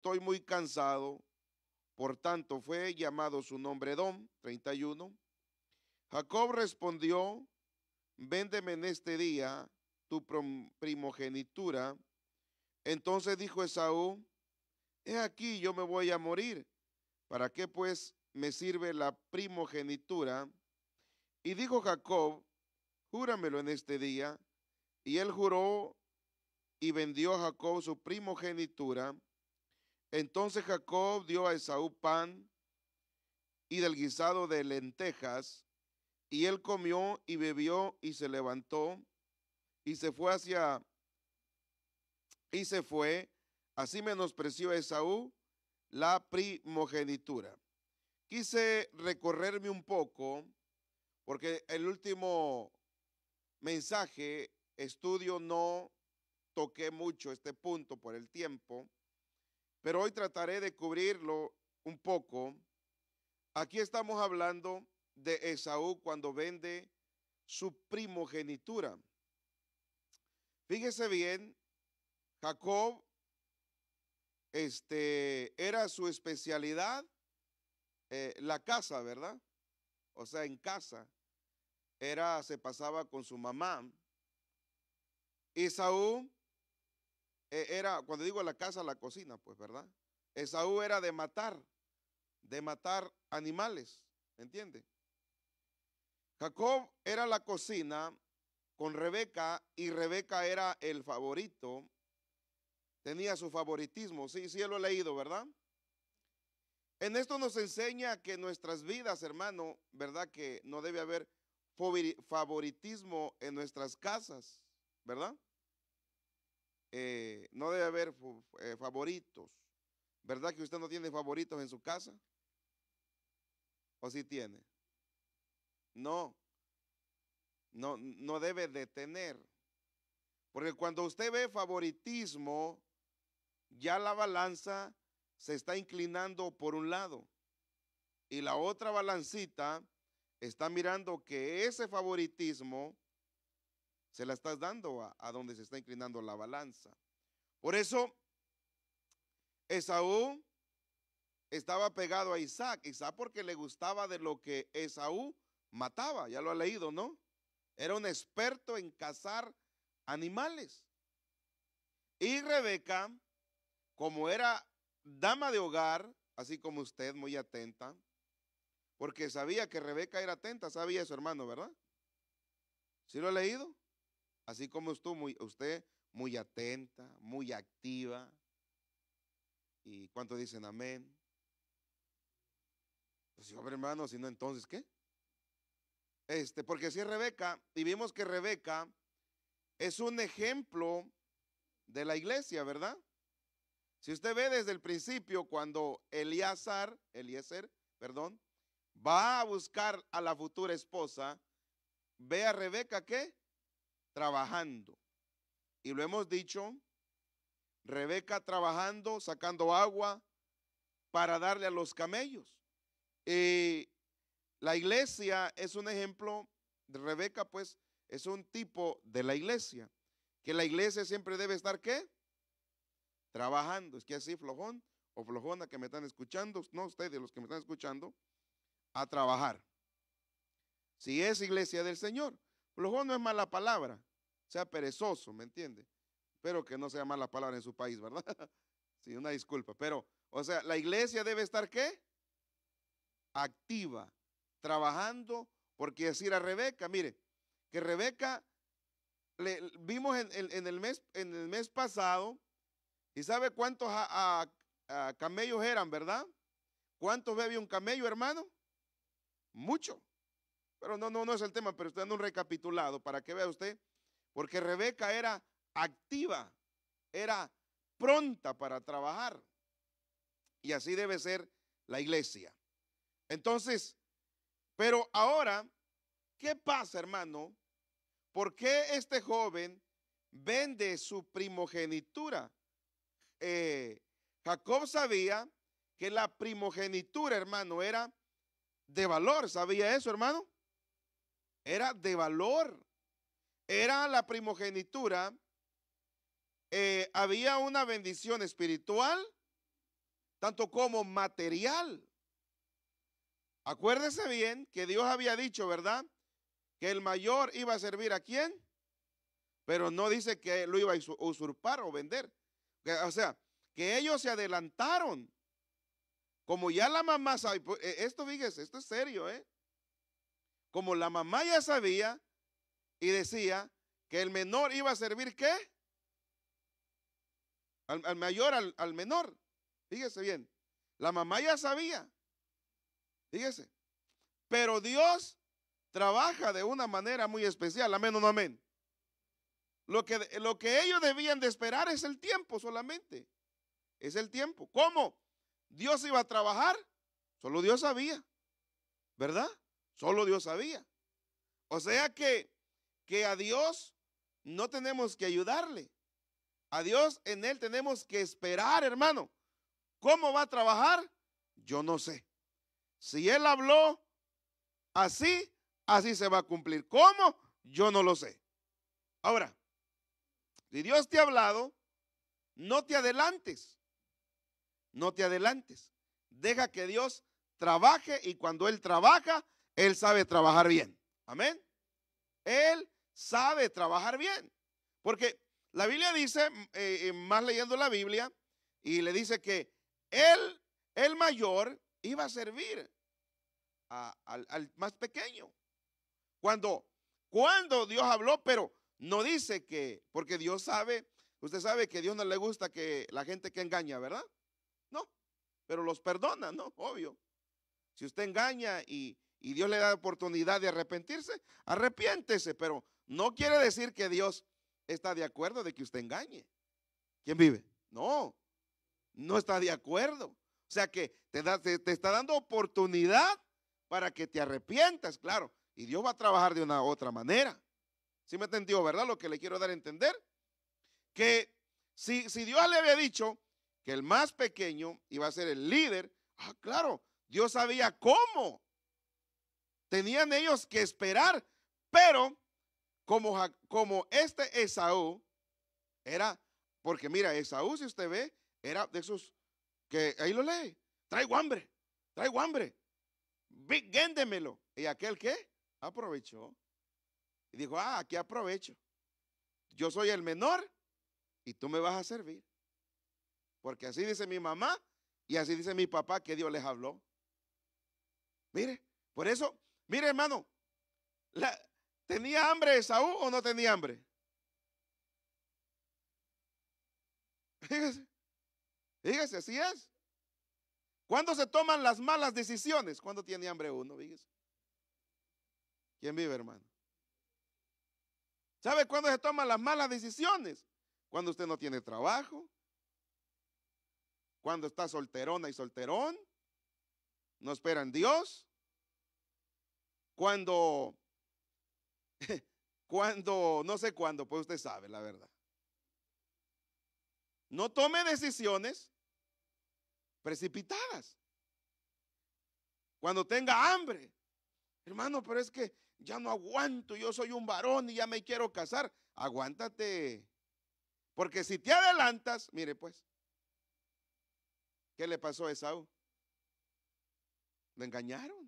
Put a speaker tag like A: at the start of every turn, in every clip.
A: estoy muy cansado. Por tanto, fue llamado su nombre Don 31. Jacob respondió, véndeme en este día tu primogenitura. Entonces dijo Esaú, he aquí yo me voy a morir. ¿Para qué pues me sirve la primogenitura? Y dijo Jacob, júramelo en este día. Y él juró y vendió a Jacob su primogenitura. Entonces Jacob dio a Esaú pan y del guisado de lentejas, y él comió y bebió y se levantó y se fue hacia y se fue. Así menospreció a Esaú la primogenitura. Quise recorrerme un poco porque el último mensaje, estudio, no toqué mucho este punto por el tiempo pero hoy trataré de cubrirlo un poco. Aquí estamos hablando de Esaú cuando vende su primogenitura. Fíjese bien, Jacob este, era su especialidad eh, la casa, ¿verdad? O sea, en casa. Era, se pasaba con su mamá. Esaú e, era, cuando digo la casa, la cocina, pues, ¿verdad? Esaú era de matar, de matar animales, ¿entiende? Jacob era la cocina con Rebeca y Rebeca era el favorito, tenía su favoritismo, sí, sí, lo he leído, ¿verdad? En esto nos enseña que nuestras vidas, hermano, ¿verdad? Que no debe haber favoritismo en nuestras casas, ¿verdad? Eh, no debe haber eh, favoritos. ¿Verdad que usted no tiene favoritos en su casa? ¿O sí tiene? No. No, no debe de tener. Porque cuando usted ve favoritismo, ya la balanza se está inclinando por un lado. Y la otra balancita está mirando que ese favoritismo se la estás dando a, donde se está inclinando la balanza. Por eso, Esaú estaba pegado a Isaac, Isaac porque le gustaba de lo que Esaú mataba, ya lo ha leído, ¿no? Era un experto en cazar animales. Y Rebeca, como era dama de hogar, así como usted, muy atenta, porque sabía que Rebeca era atenta, sabía eso, hermano, ¿verdad? ¿Sí lo ha leído? así como estuvo muy, usted, muy atenta, muy activa. ¿Y cuánto dicen amén? Pues, yo, hermano, si no, entonces, ¿qué? Este, porque si es Rebeca, y vimos que Rebeca es un ejemplo de la iglesia, ¿verdad? Si usted ve desde el principio, cuando Elíasar, Eliezer, perdón, va a buscar a la futura esposa, ve a Rebeca ¿qué? trabajando. Y lo hemos dicho, Rebeca trabajando, sacando agua para darle a los camellos. y la iglesia es un ejemplo, de Rebeca pues es un tipo de la iglesia, que la iglesia siempre debe estar qué? Trabajando, es que así flojón o flojona que me están escuchando, no ustedes los que me están escuchando, a trabajar. Si es iglesia del Señor, Flojón no es mala palabra, sea perezoso, ¿me entiende? Espero que no sea mala palabra en su país, ¿verdad? sí, una disculpa, pero, o sea, la iglesia debe estar qué? Activa, trabajando, porque decir a Rebeca, mire, que Rebeca le, vimos en, el mes, en el mes pasado, y sabe cuántos camellos eran, ¿verdad? ¿Cuántos bebe un camello, hermano? Mucho. Pero no, no, no es el tema, pero estoy dando un recapitulado para que vea usted. Porque Rebeca era activa, era pronta para trabajar. Y así debe ser la iglesia. Entonces, pero ahora, ¿qué pasa, hermano? ¿Por qué este joven vende su primogenitura? Eh, Jacob sabía que la primogenitura, hermano, era de valor. ¿Sabía eso, hermano? era de valor, era la primogenitura, eh, había una bendición espiritual, tanto como material. Acuérdese bien que Dios había dicho, ¿verdad? Que el mayor iba a servir a quién, pero no dice que lo iba a usurpar o vender. O sea, que ellos se adelantaron. Como ya la mamá sabe, pues, e-, esto fíjese, esto es serio, ¿eh? como la mamá ya sabía y decía que el menor iba a servir qué? Al, mayor, al, menor. Fíjese bien, la mamá ya sabía. Fíjese. Pero Dios trabaja de una manera muy especial, amén o no amén. Lo que, lo que ellos debían de esperar es el tiempo solamente. Es el tiempo. ¿Cómo? Dios iba a trabajar, solo Dios sabía, ¿verdad? Solo Dios sabía. O sea que, que a Dios no tenemos que ayudarle. A Dios en Él tenemos que esperar, hermano. ¿Cómo va a trabajar? Yo no sé. Si Él habló así, así se va a cumplir. ¿Cómo? Yo no lo sé. Ahora, si Dios te ha hablado, no te adelantes. No te adelantes. Deja que Dios trabaje y cuando Él trabaja, él sabe trabajar bien. Amén. Él sabe trabajar bien. Porque la Biblia dice, mm, eh, eh, más leyendo la Biblia, y le dice que él, el mayor, iba a servir al, al, más pequeño. Cuando, cuando Dios habló, pero no dice que, porque Dios sabe, usted sabe que a Dios no le gusta que la gente que engaña, ¿verdad? No, pero los perdona, ¿no? Obvio. Si usted engaña y, y Dios le da oportunidad de arrepentirse, arrepiéntese, pero no quiere decir que Dios está de acuerdo de que usted engañe. ¿Quién vive? No, no está de acuerdo. O sea que te, da, te, está dando oportunidad para que te arrepientas, claro. Y Dios va a trabajar de una otra manera. ¿Sí me entendió, verdad? Lo que le quiero dar a entender. Que si, si Dios le había dicho que el más pequeño iba a ser el líder, ah, claro, Dios sabía cómo Tenían ellos que esperar, pero como, como este Esaú era, porque mira, Esaú, si usted ve, era de esos que ahí lo lee, traigo hambre, traigo hambre, véndemelo. ¿Y aquel que Aprovechó. Y dijo, ah, aquí aprovecho. Yo soy el menor y tú me vas a servir. Porque así dice mi mamá y así dice mi papá que Dios les habló. Mire, por eso Mire, hermano, ¿tenía hambre Esaú o no tenía hambre? Fíjese, fíjese, así es. ¿Cuándo se toman las malas decisiones? ¿Cuándo tiene hambre uno, ¿Quién vive, hermano? ¿Sabe cuándo se toman las malas decisiones? Cuando usted no tiene trabajo, cuando está solterona y solterón, no esperan Dios, cuando, cuando, no sé cuándo, pues usted sabe la verdad. No tome decisiones precipitadas. Cuando tenga hambre, hermano, pero es que ya no aguanto, yo soy un varón y ya me quiero casar. Aguántate. Porque si te adelantas, mire pues, ¿qué le pasó a Esaú? Lo engañaron.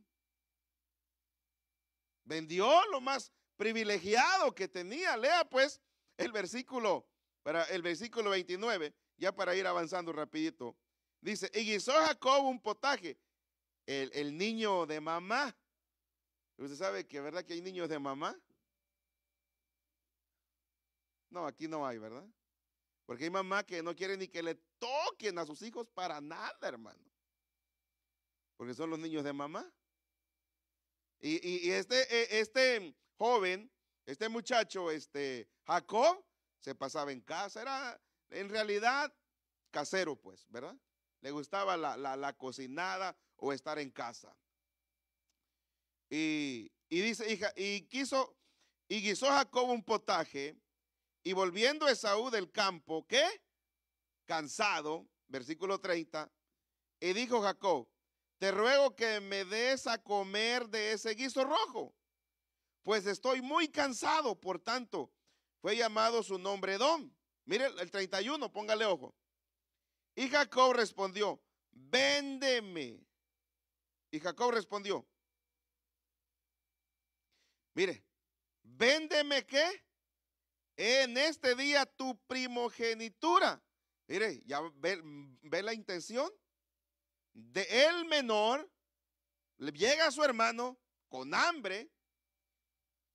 A: Vendió lo más privilegiado que tenía. Lea pues el versículo, para el versículo 29, ya para ir avanzando rapidito. Dice, y guisó Jacob un potaje, el, el niño de mamá. Usted sabe que verdad que hay niños de mamá. No, aquí no hay, ¿verdad? Porque hay mamá que no quiere ni que le toquen a sus hijos para nada, hermano. Porque son los niños de mamá. Y, este, e, este joven, este muchacho, este Jacob, se pasaba en casa, era en realidad casero, pues, ¿verdad? Le gustaba la, cocinada o estar en casa. Y, y dice, hija, y quiso, y guisó Jacob un potaje, y volviendo Esaú del campo, ¿qué? Cansado, versículo 30, y dijo Jacob, te ruego que me des a comer de ese guiso rojo, pues estoy muy cansado, por tanto, fue llamado su nombre Don. Mire el 31, póngale ojo. Y Jacob respondió, véndeme. Y Jacob respondió, mire, véndeme qué? En este día tu primogenitura. Mire, ya ve, ve la intención de el menor llega a su hermano con hambre,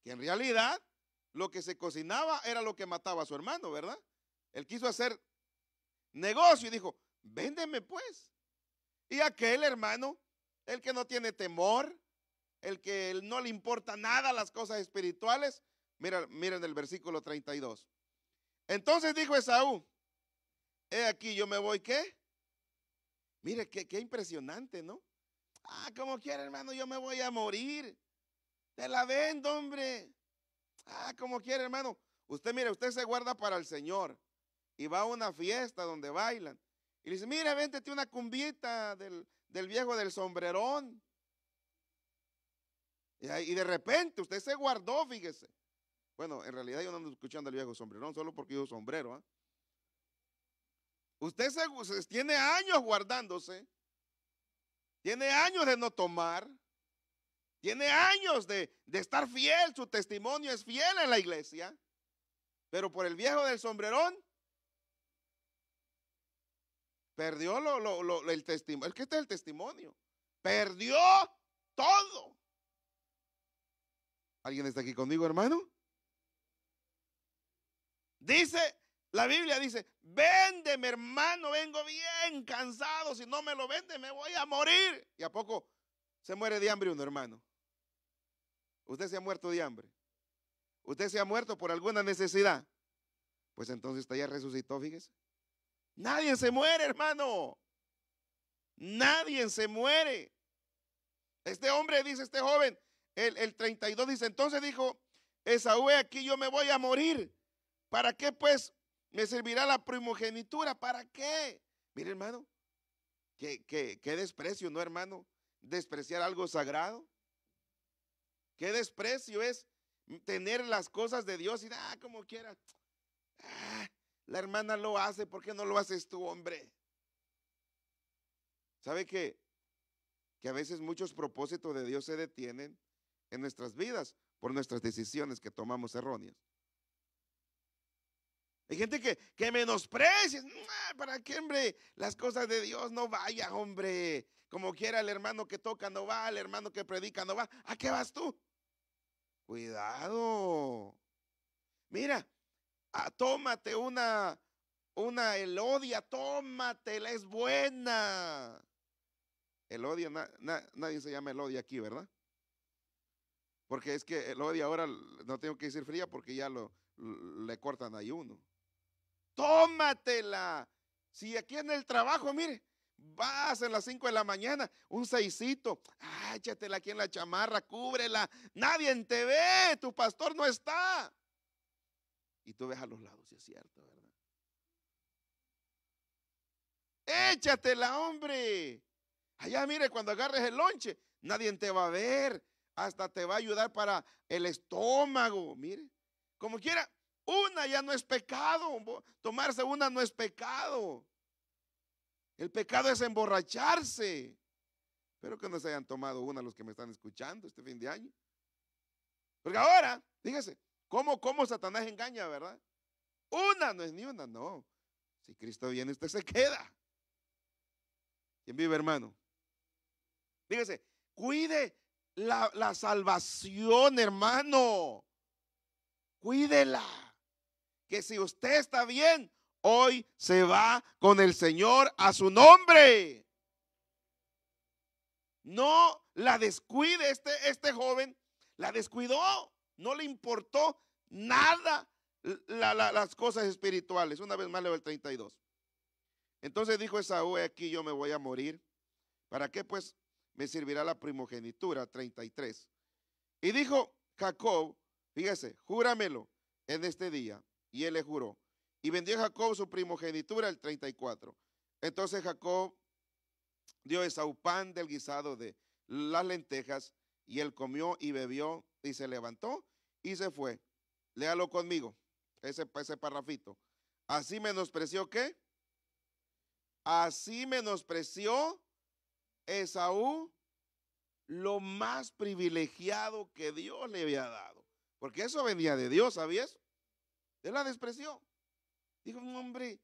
A: que en realidad lo que se cocinaba era lo que mataba a su hermano, ¿verdad? Él quiso hacer negocio y dijo, véndeme pues. Y aquel hermano, el que no tiene temor, el que no le importa nada las cosas espirituales, mira, miren el versículo 32. Entonces dijo Esaú, he aquí yo me voy, ¿qué? Mire, qué, impresionante, ¿no? Ah, como quiere, hermano, yo me voy a morir. Te la vendo, hombre. Ah, como quiere, hermano. Usted, mire, usted se guarda para el Señor y va a una fiesta donde bailan. Y le dice, mira, véntete una cumbita del, viejo del sombrerón. Y, de repente usted se guardó, fíjese. Bueno, en realidad yo no ando escuchando al viejo sombrerón, solo porque yo sombrero. ¿ah? Usted tiene años guardándose, tiene años de no tomar, tiene años de, estar fiel, su testimonio es fiel en la iglesia, pero por el viejo del sombrerón perdió el testimonio. Es que este es el testimonio. Perdió todo. ¿Alguien está aquí conmigo, hermano? Dice, la Biblia dice, véndeme hermano, vengo bien cansado, si no me lo vende me voy a morir. ¿Y a poco se muere de hambre uno, hermano? Usted se ha muerto de hambre. Usted se ha muerto por alguna necesidad. Pues entonces está ya resucitó, fíjese. Nadie se muere, hermano. Nadie se muere. Este hombre dice, este joven, el, el 32 dice, entonces dijo, Esaú, aquí yo me voy a morir. ¿Para qué pues me servirá la primogenitura. ¿Para qué? Mire, hermano, qué, qué, qué desprecio, ¿no, hermano? Despreciar algo sagrado. Qué desprecio es tener las cosas de Dios y, ah, como quiera. Ah, la hermana lo hace, ¿por qué no lo haces tú, hombre? ¿Sabe qué? Que a veces muchos propósitos de Dios se detienen en nuestras vidas por nuestras decisiones que tomamos erróneas. Hay gente que, menosprecia. ¿Para qué, hombre? Las cosas de Dios no vaya, hombre. Como quiera, el hermano que toca no va, el hermano que predica no va. ¿A qué vas tú? Cuidado. Mira, ah, tómate una, una elodia, la es buena. Elodia, odio, nadie se llama elodia aquí, ¿verdad? Porque es que elodia ahora no tengo que decir fría porque ya lo, le cortan uno tómatela. Si aquí en el trabajo, mire, vas a las 5 de la mañana, un seisito, échatela aquí en la chamarra, cúbrela, nadie te ve, tu pastor no está. Y tú ves a los lados, si es cierto, ¿verdad? Échatela, hombre. Allá, mire, cuando agarres el lonche, nadie te va a ver. Hasta te va a ayudar para el estómago. Mire, como quiera, una ya no es pecado. Tomarse una no es pecado. El pecado es emborracharse. Espero que no se hayan tomado una los que me están escuchando este fin de año. Porque ahora, dígase, ¿cómo, cómo Satanás engaña, verdad? Una no es ni una, no. Si Cristo viene, usted se queda. ¿Quién vive, hermano? Fíjese, cuide la, la salvación, hermano. Cuídela que si usted está bien, hoy se va con el Señor a su nombre. No la descuide este, este joven, la descuidó, no le importó nada las cosas espirituales. Una vez más leo el 32. Entonces dijo Esaú, aquí yo me voy a morir. ¿Para qué pues me servirá la primogenitura? 33. Y dijo Jacob, fíjese, júramelo en este día y él le juró. Y vendió Jacob su primogenitura el 34. Entonces Jacob dio Esaú pan del guisado de las lentejas y él comió y bebió y se levantó y se fue. Léalo conmigo, ese, ese parrafito. Así menospreció qué? Así menospreció Esaú lo más privilegiado que Dios le había dado. Porque eso venía de Dios, ¿sabías? Él la despreció. Dijo, un hombre,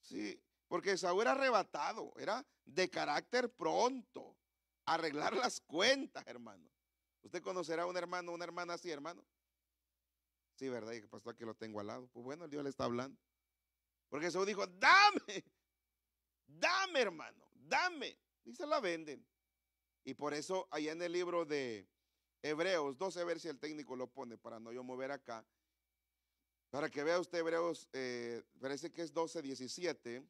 A: sí, porque Saúl era arrebatado, era de carácter pronto, arreglar las cuentas, hermano. ¿Usted conocerá a un hermano, una hermana así, hermano? Sí, ¿verdad? Y pastor, aquí lo tengo al lado. Pues bueno, el Dios le está hablando. Porque Saúl dijo, dame, dame, hermano, dame. Y se la venden. Y por eso allá en el libro de Hebreos 12, ver si el técnico lo pone para no yo mover acá. Para que vea usted Hebreos, eh, parece que es 12, 17.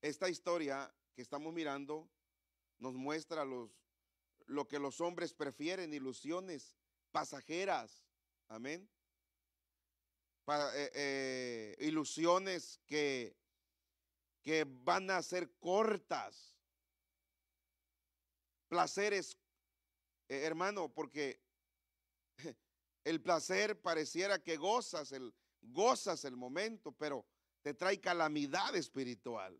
A: Esta historia que estamos mirando nos muestra los, lo que los hombres prefieren, ilusiones pasajeras. Amén. Eh, eh, ilusiones que, que van a ser cortas. Placeres, hermano, porque el placer pareciera que gozas el, gozas el momento, pero te trae calamidad espiritual.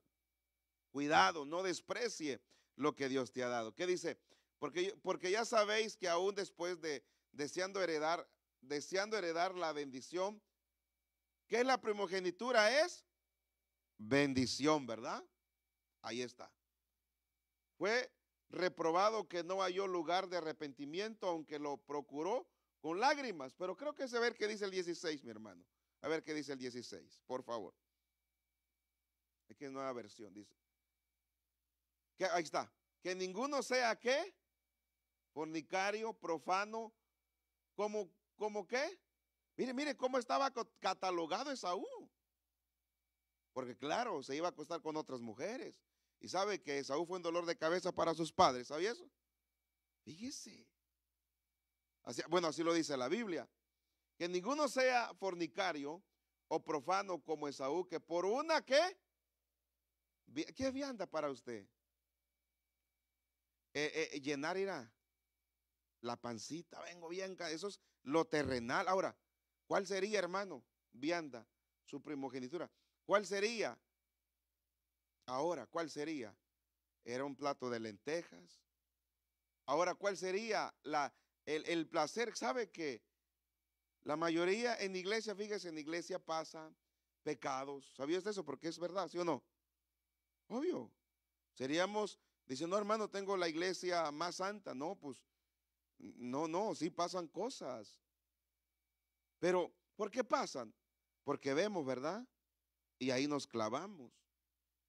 A: Cuidado, no desprecie lo que Dios te ha dado. ¿Qué dice? Porque, porque ya sabéis que aún después de deseando heredar, deseando heredar la bendición, ¿qué es la primogenitura? Es bendición, ¿verdad? Ahí está. Fue reprobado que no halló lugar de arrepentimiento, aunque lo procuró con lágrimas, pero creo que es a ver qué dice el 16, mi hermano. A ver qué dice el 16, por favor. Aquí es nueva versión, dice. Que, ahí está. Que ninguno sea qué? Fornicario, profano, como, como qué? Mire, mire cómo estaba catalogado Esaú. Porque claro, se iba a acostar con otras mujeres. Y sabe que Esaú fue un dolor de cabeza para sus padres, ¿sabía eso? Fíjese bueno, así lo dice la Biblia. Que ninguno sea fornicario o profano como Esaú, que por una que... ¿Qué vianda para usted? Eh, eh, eh, llenar irá la pancita, vengo bien, eso es lo terrenal. Ahora, ¿cuál sería, hermano? Vianda, su primogenitura. ¿Cuál sería? Ahora, ¿cuál sería? Era un plato de lentejas. Ahora, ¿cuál sería la, el, placer, ¿sabe que La mayoría en iglesia, fíjese, en iglesia pasa pecados. ¿Sabías de eso? Porque es verdad, ¿sí o no? Obvio. Seríamos, diciendo no hermano, tengo la iglesia más santa. No, pues, no, no, sí pasan cosas. Pero, ¿por qué pasan? Porque vemos, ¿verdad? Y ahí nos clavamos.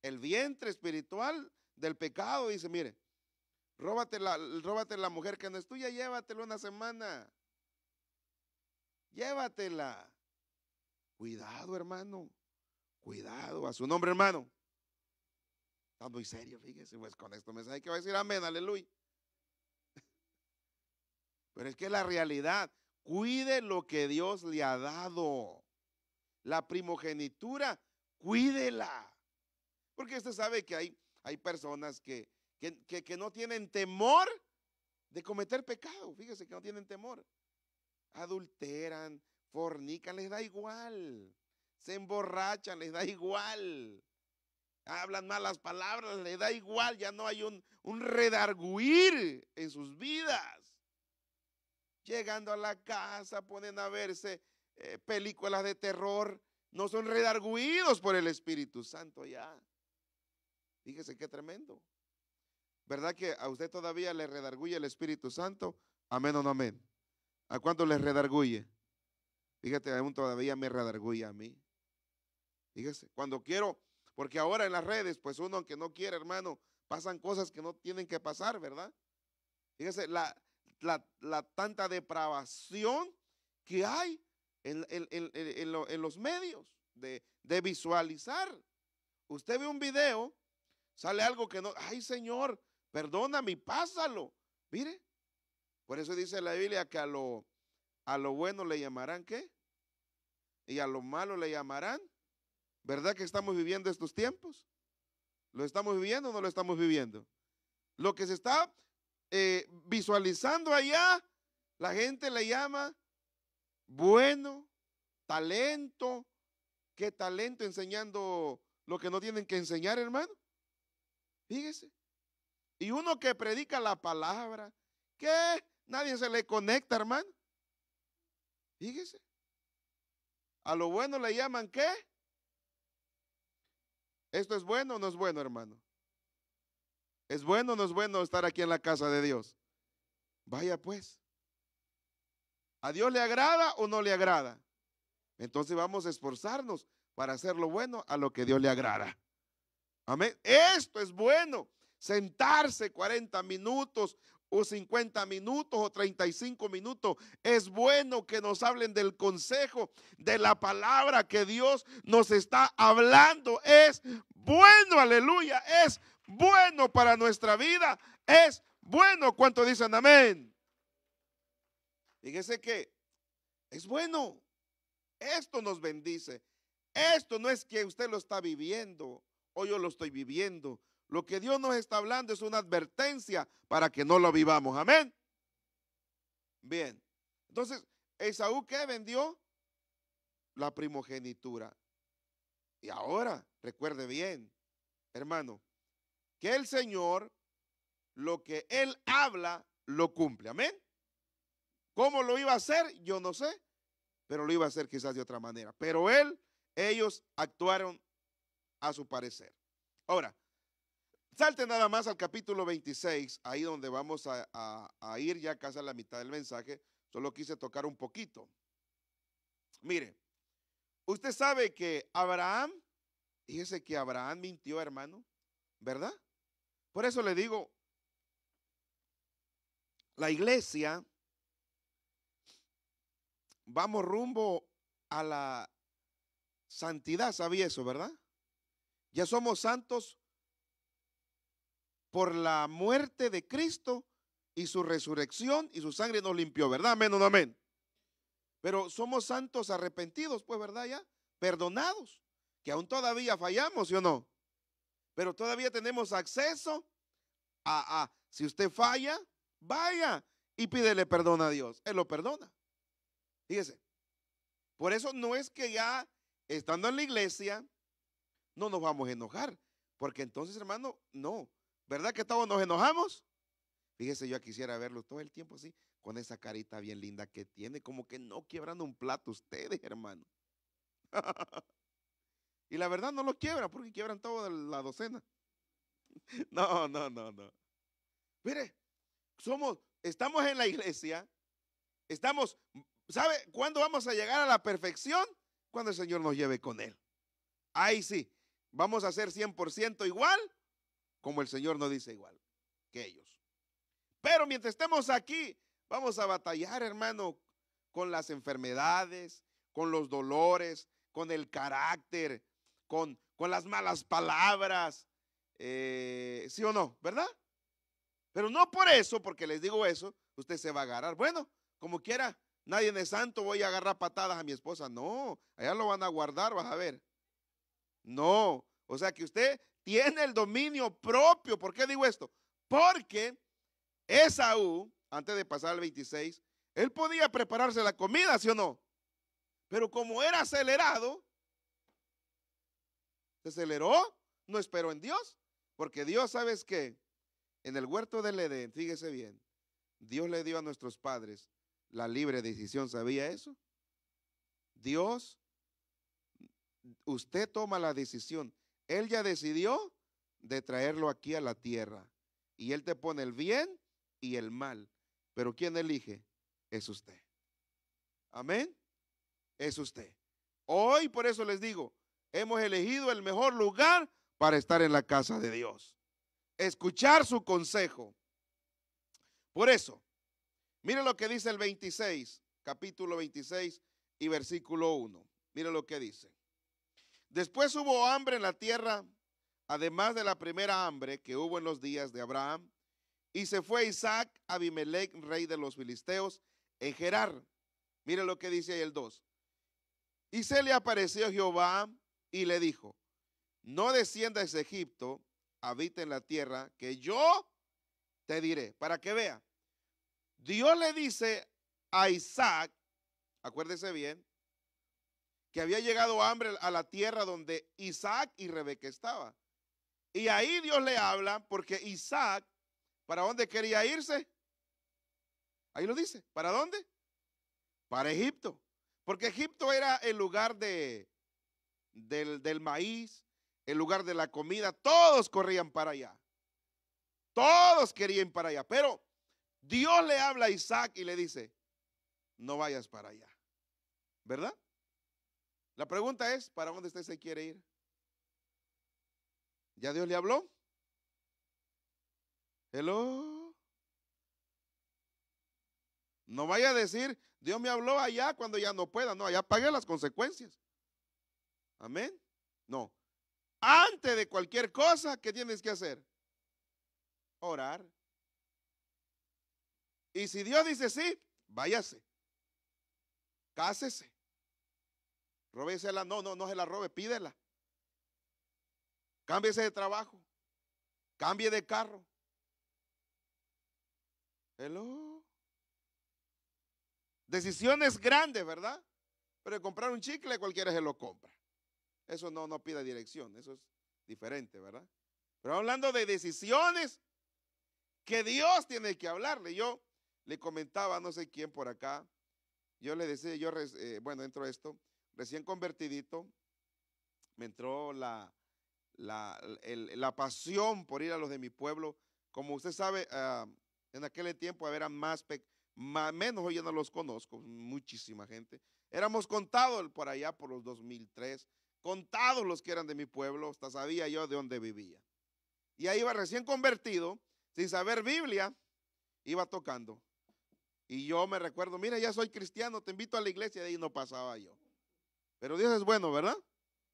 A: El vientre espiritual del pecado dice, mire, Róbate la, mujer que no es tuya, llévatela una semana. Llévatela. Cuidado, hermano. Cuidado. A su nombre, hermano. Está muy serio, fíjese, pues con esto me sale que va a decir amén, aleluya. Pero es que la realidad, cuide lo que Dios le ha dado. La primogenitura, cuídela. Porque usted sabe que hay, hay personas que, que, no tienen temor de cometer pecado. Fíjese que no tienen temor. Adulteran, fornican, les da igual. Se emborrachan, les da igual. Hablan malas palabras, les da igual. Ya no hay un, un redarguir en sus vidas. Llegando a la casa ponen a verse eh, películas de terror. No son redarguidos por el Espíritu Santo ya. Fíjese qué tremendo. ¿Verdad que a usted todavía le redarguye el Espíritu Santo? Amén o no amén. ¿A cuánto le redarguye? Fíjate, aún todavía me redarguye a mí. Fíjese, cuando quiero, porque ahora en las redes, pues uno aunque no quiere, hermano, pasan cosas que no tienen que pasar, ¿verdad? Fíjese, la, tanta depravación que hay en, los medios de, de, visualizar. Usted ve un video, sale algo que no, ay Señor, perdóname y pásalo. Mire, por eso dice la Biblia que a lo, a lo bueno le llamarán qué? Y a lo malo le llamarán. ¿Verdad que estamos viviendo estos tiempos? ¿Lo estamos viviendo o no lo estamos viviendo? Lo que se está eh, visualizando allá, la gente le llama bueno, talento. ¿Qué talento enseñando lo que no tienen que enseñar, hermano? Fíjese. Y uno que predica la palabra, que nadie se le conecta, hermano. Fíjese. A lo bueno le llaman qué? ¿Esto es bueno o no es bueno, hermano? ¿Es bueno o no es bueno estar aquí en la casa de Dios? Vaya pues. ¿A Dios le agrada o no le agrada? Entonces vamos a esforzarnos para hacer lo bueno a lo que Dios le agrada. Amén. Esto es bueno sentarse 40 minutos o 50 minutos o 35 minutos. Es bueno que nos hablen del consejo, de la palabra que Dios nos está hablando. Es bueno, aleluya, es bueno para nuestra vida, es bueno. ¿Cuánto dicen amén? Fíjese que es bueno. Esto nos bendice. Esto no es que usted lo está viviendo o yo lo estoy viviendo. Lo que Dios nos está hablando es una advertencia para que no lo vivamos. Amén. Bien. Entonces, Esaú qué vendió la primogenitura. Y ahora, recuerde bien, hermano, que el Señor lo que él habla lo cumple. Amén. ¿Cómo lo iba a hacer? Yo no sé, pero lo iba a hacer quizás de otra manera. Pero él, ellos actuaron a su parecer. Ahora, Salte nada más al capítulo 26, ahí donde vamos a, ir ya casi a la mitad del mensaje. Solo quise tocar un poquito. Mire, usted sabe que Abraham, fíjese que Abraham mintió, hermano, ¿verdad? Por eso le digo, la iglesia, vamos rumbo a la santidad, sabía eso, ¿verdad? Ya somos santos por la muerte de Cristo y su resurrección y su sangre nos limpió, ¿verdad? Amén o no amén. Pero somos santos arrepentidos, pues, ¿verdad? Ya, perdonados, que aún todavía fallamos, ¿sí o no? Pero todavía tenemos acceso a, a si usted falla, vaya y pídele perdón a Dios. Él lo perdona. Fíjese. Por eso no es que ya estando en la iglesia, no nos vamos a enojar. Porque entonces, hermano, no. ¿Verdad que todos nos enojamos? Fíjese, yo quisiera verlo todo el tiempo así, con esa carita bien linda que tiene, como que no quebrando un plato ustedes, hermano. y la verdad no lo quiebra, porque quiebran toda la docena. no, no, no, no. Mire, somos, estamos en la iglesia, estamos, ¿sabe cuándo vamos a llegar a la perfección? Cuando el Señor nos lleve con Él. Ahí sí, vamos a ser 100% igual como el Señor nos dice igual que ellos. Pero mientras estemos aquí, vamos a batallar, hermano, con las enfermedades, con los dolores, con el carácter, con, con las malas palabras, eh, ¿sí o no? ¿Verdad? Pero no por eso, porque les digo eso, usted se va a agarrar. Bueno, como quiera, nadie es santo, voy a agarrar patadas a mi esposa. No, allá lo van a guardar, vas a ver. No, o sea que usted tiene el dominio propio. ¿Por qué digo esto? Porque Esaú, antes de pasar al 26, él podía prepararse la comida, ¿sí o no? Pero como era acelerado, se aceleró, no esperó en Dios, porque Dios, ¿sabes qué? En el huerto del Edén, fíjese bien, Dios le dio a nuestros padres la libre decisión, ¿sabía eso? Dios, usted toma la decisión él ya decidió de traerlo aquí a la tierra. Y Él te pone el bien y el mal. Pero ¿quién elige? Es usted. Amén. Es usted. Hoy por eso les digo, hemos elegido el mejor lugar para estar en la casa de Dios. Escuchar su consejo. Por eso, mire lo que dice el 26, capítulo 26 y versículo 1. Mire lo que dice. Después hubo hambre en la tierra, además de la primera hambre que hubo en los días de Abraham. Y se fue Isaac, Abimelech, rey de los filisteos, en Gerar. Mire lo que dice ahí el 2. Y se le apareció Jehová y le dijo, no desciendas a Egipto, habita en la tierra que yo te diré, para que vea. Dios le dice a Isaac, acuérdese bien, que había llegado hambre a la tierra donde Isaac y Rebeca estaban. Y ahí Dios le habla porque Isaac, ¿para dónde quería irse? Ahí lo dice, ¿para dónde? Para Egipto. Porque Egipto era el lugar de, del, del maíz, el lugar de la comida, todos corrían para allá. Todos querían para allá. Pero Dios le habla a Isaac y le dice, no vayas para allá. ¿Verdad? La pregunta es, ¿para dónde usted se quiere ir? ¿Ya Dios le habló? Hello. No vaya a decir, Dios me habló allá cuando ya no pueda. No, allá pague las consecuencias. Amén. No. Antes de cualquier cosa, ¿qué tienes que hacer? Orar. Y si Dios dice sí, váyase. Cásese. Robésela, no, no, no se la robe, pídela. Cámbiese de trabajo. Cambie de carro. Hello. Decisiones grandes, ¿verdad? Pero comprar un chicle cualquiera se lo compra. Eso no, no pide dirección, eso es diferente, ¿verdad? Pero hablando de decisiones que Dios tiene que hablarle. Yo le comentaba, no sé quién por acá, yo le decía, yo, eh, bueno, dentro de esto, recién convertidito, me entró la, la, pasión por ir a los de mi pueblo. Como usted sabe, ah, en aquel tiempo eran más, menos, hoy ya no los conozco, muchísima gente. Éramos contados por allá por los 2003, contados los que eran de mi pueblo, hasta sabía yo de dónde vivía. Y ahí iba recién convertido, sin saber Biblia, iba tocando. Y yo me recuerdo, mira, ya soy cristiano, te invito a la iglesia, y de ahí no pasaba yo. Pero Dios es bueno, ¿verdad?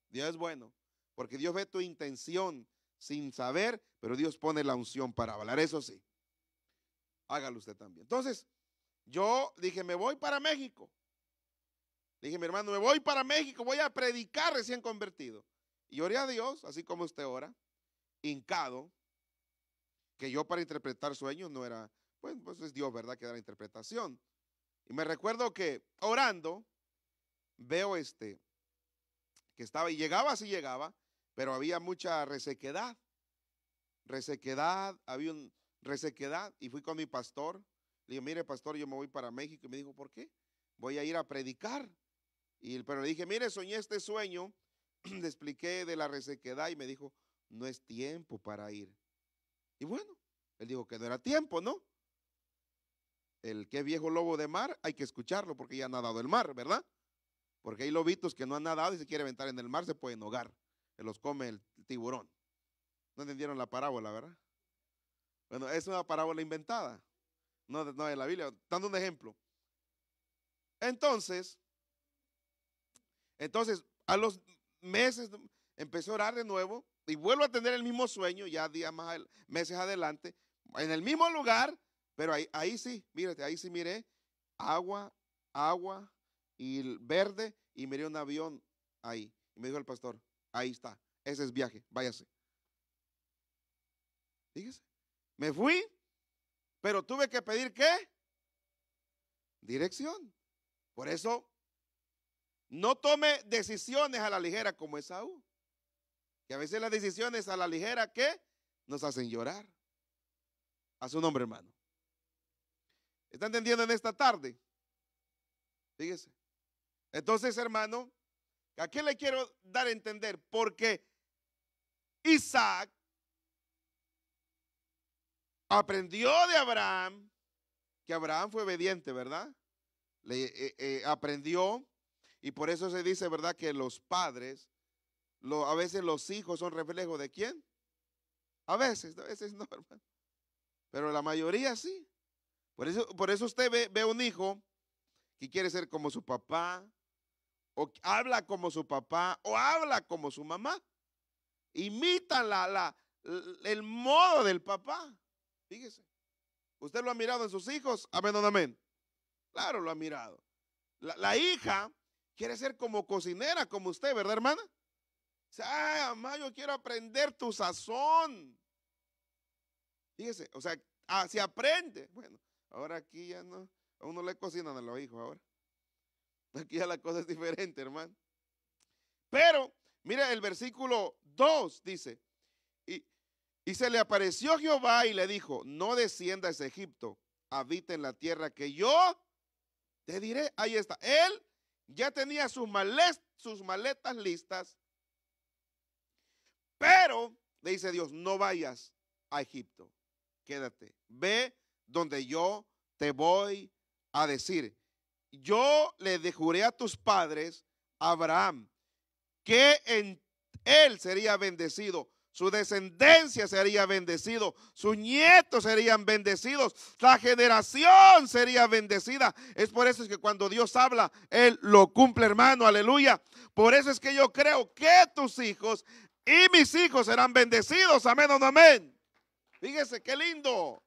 A: Dios es bueno. Porque Dios ve tu intención sin saber, pero Dios pone la unción para hablar. Eso sí. Hágalo usted también. Entonces, yo dije, me voy para México. dije, mi hermano, me voy para México, voy a predicar recién convertido. Y oré a Dios, así como usted ora, hincado, que yo para interpretar sueños no era, pues, pues es Dios, ¿verdad? Que da la interpretación. Y me recuerdo que orando, veo este, que estaba, y llegaba si sí llegaba, pero había mucha resequedad, resequedad, había un resequedad, y fui con mi pastor, le digo, mire pastor, yo me voy para México, y me dijo, ¿por qué? Voy a ir a predicar, y, pero le dije, mire, soñé este sueño, le expliqué de la resequedad, y me dijo, no es tiempo para ir, y bueno, él dijo que no era tiempo, ¿no? El que viejo lobo de mar, hay que escucharlo porque ya ha nadado el mar, ¿verdad? Porque hay lobitos que no han nadado y se quieren aventar en el mar, se pueden ahogar. Se los come el tiburón. No entendieron la parábola, ¿verdad? Bueno, es una parábola inventada. No, no la Biblia. Dando un ejemplo. Entonces, entonces, a los meses empecé a orar de nuevo y vuelvo a tener el mismo sueño, ya días más, meses adelante, en el mismo lugar, pero ahí, ahí sí, mírate, ahí sí miré agua, agua, y verde y me dio un avión ahí. Y me dijo el pastor, ahí está, ese es viaje, váyase. Fíjese, me fui, pero tuve que pedir qué? Dirección. Por eso, no tome decisiones a la ligera como Esaú. Que a veces las decisiones a la ligera que nos hacen llorar. A su nombre, hermano. ¿Está entendiendo en esta tarde? Fíjese. Entonces, hermano, ¿a qué le quiero dar a entender? Porque Isaac aprendió de Abraham, que Abraham fue obediente, ¿verdad? Le, eh, eh, aprendió y por eso se dice, ¿verdad? Que los padres, a veces los hijos son reflejo de quién? A veces, a veces no, hermano. Pero la mayoría sí. Por eso, por eso usted ve, ve un hijo que quiere ser como su papá, o habla como su papá, o habla como su mamá. Imitan la, el modo del papá. Fíjese. ¿Usted lo ha mirado en sus hijos? Amén o amén. Claro, lo ha mirado. La, hija quiere ser como cocinera, como usted, ¿verdad, hermana? Dice, ay, mamá, yo quiero aprender tu sazón. Fíjese, o sea, ah, si aprende. Bueno, ahora aquí ya no, a uno le cocinan a los hijos ahora. Aquí ya la cosa es diferente, hermano. Pero, mira el versículo 2 dice, y, se le apareció Jehová y le dijo, no desciendas a Egipto, habita en la tierra que yo te diré. Ahí está. Él ya tenía sus, sus maletas listas, pero le dice Dios, no vayas a Egipto, quédate, ve donde yo te voy a decir yo le juré a tus padres, Abraham, que en él sería bendecido, su descendencia sería bendecido, sus nietos serían bendecidos, la generación sería bendecida. Es por eso que cuando Dios habla, Él lo cumple, hermano, aleluya. Por eso es que yo creo que tus hijos y mis hijos serán bendecidos, amén o no amén. Fíjese qué lindo.